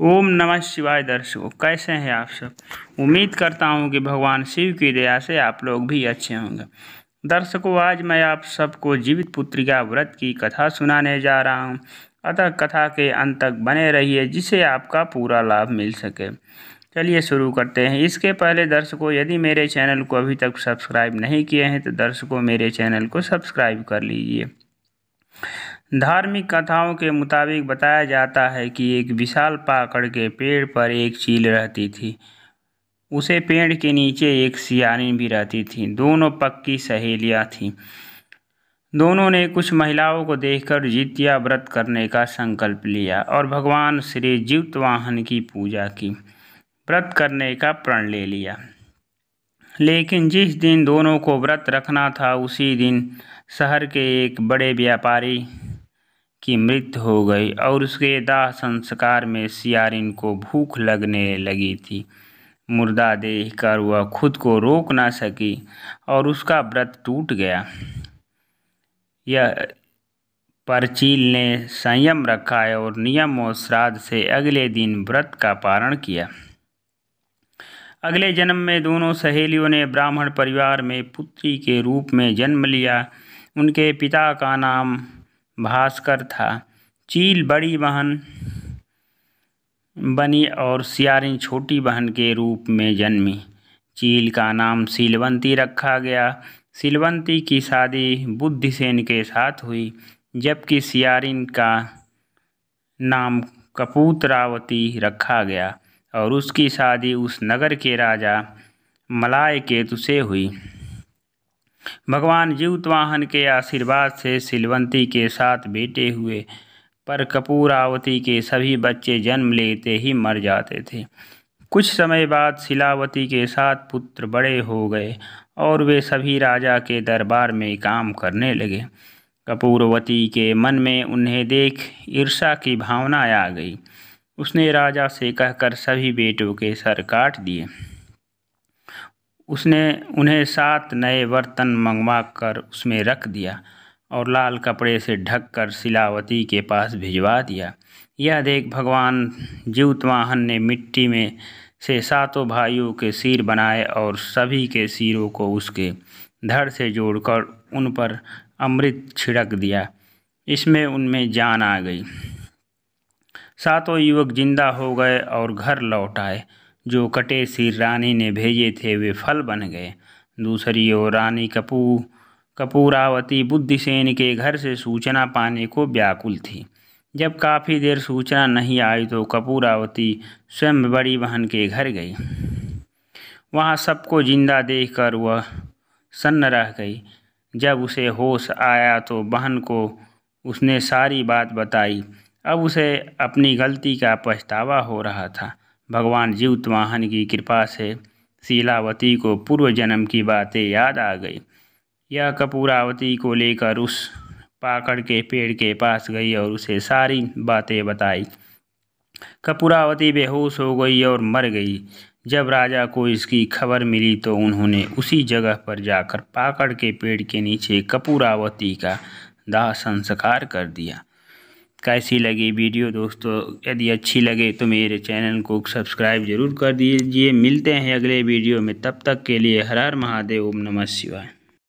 ओम नमः शिवाय दर्शकों कैसे हैं आप सब उम्मीद करता हूँ कि भगवान शिव की दया से आप लोग भी अच्छे होंगे दर्शकों आज मैं आप सबको जीवित पुत्रिका व्रत की कथा सुनाने जा रहा हूँ अतः कथा के अंत तक बने रहिए जिसे आपका पूरा लाभ मिल सके चलिए शुरू करते हैं इसके पहले दर्शकों यदि मेरे चैनल को अभी तक सब्सक्राइब नहीं किए हैं तो दर्शकों मेरे चैनल को सब्सक्राइब कर लीजिए धार्मिक कथाओं के मुताबिक बताया जाता है कि एक विशाल पाकड़ के पेड़ पर एक चील रहती थी उसे पेड़ के नीचे एक सियानी भी रहती थी दोनों पक्की सहेलियां थीं दोनों ने कुछ महिलाओं को देखकर जितिया व्रत करने का संकल्प लिया और भगवान श्री जीवतवाहन की पूजा की व्रत करने का प्रण ले लिया लेकिन जिस दिन दोनों को व्रत रखना था उसी दिन शहर के एक बड़े व्यापारी की मृत्यु हो गई और उसके दाह संस्कार में सियारिन को भूख लगने लगी थी मुर्दा देख कर वह खुद को रोक ना सकी और उसका व्रत टूट गया यह परचील ने संयम रखा है और नियम और श्राद्ध से अगले दिन व्रत का पारण किया अगले जन्म में दोनों सहेलियों ने ब्राह्मण परिवार में पुत्री के रूप में जन्म लिया उनके पिता का नाम भास्कर था चील बड़ी बहन बनी और सियारिन छोटी बहन के रूप में जन्मी चील का नाम सिलवंती रखा गया सिलवंती की शादी बुद्धिसेन के साथ हुई जबकि सियारिन का नाम कपूतरावती रखा गया और उसकी शादी उस नगर के राजा मलाय केतु से हुई भगवान जीवतवाहन के आशीर्वाद से सिलवंती के साथ बेटे हुए पर कपूरावती के सभी बच्चे जन्म लेते ही मर जाते थे कुछ समय बाद शिलावती के साथ पुत्र बड़े हो गए और वे सभी राजा के दरबार में काम करने लगे कपूरवती के मन में उन्हें देख ईर्षा की भावना आ गई उसने राजा से कहकर सभी बेटों के सर काट दिए उसने उन्हें सात नए बर्तन मंगवा कर उसमें रख दिया और लाल कपड़े से ढक कर शिलावती के पास भिजवा दिया यह देख भगवान जीवतवाहन ने मिट्टी में से सातों भाइयों के सिर बनाए और सभी के सिरों को उसके धड़ से जोड़कर उन पर अमृत छिड़क दिया इसमें उनमें जान आ गई सातों युवक जिंदा हो गए और घर लौट आए जो कटे सिर रानी ने भेजे थे वे फल बन गए दूसरी ओर रानी कपूर कपूरावती बुद्धिसेन के घर से सूचना पाने को व्याकुल थी जब काफ़ी देर सूचना नहीं आई तो कपूरावती स्वयं बड़ी बहन के घर गई वहाँ सबको जिंदा देखकर वह सन्न रह गई जब उसे होश आया तो बहन को उसने सारी बात बताई अब उसे अपनी गलती का पछतावा हो रहा था भगवान जीवतवाहन की कृपा से शीलावती को पूर्व जन्म की बातें याद आ गई यह कपूरावती को लेकर उस पाकड़ के पेड़ के पास गई और उसे सारी बातें बताई कपूरावती बेहोश हो गई और मर गई जब राजा को इसकी खबर मिली तो उन्होंने उसी जगह पर जाकर पाकड़ के पेड़ के नीचे कपूरावती का दाह संस्कार कर दिया कैसी लगी वीडियो दोस्तों यदि अच्छी लगे तो मेरे चैनल को सब्सक्राइब जरूर कर दीजिए मिलते हैं अगले वीडियो में तब तक के लिए हर हर महादेव ओम नमः शिवाय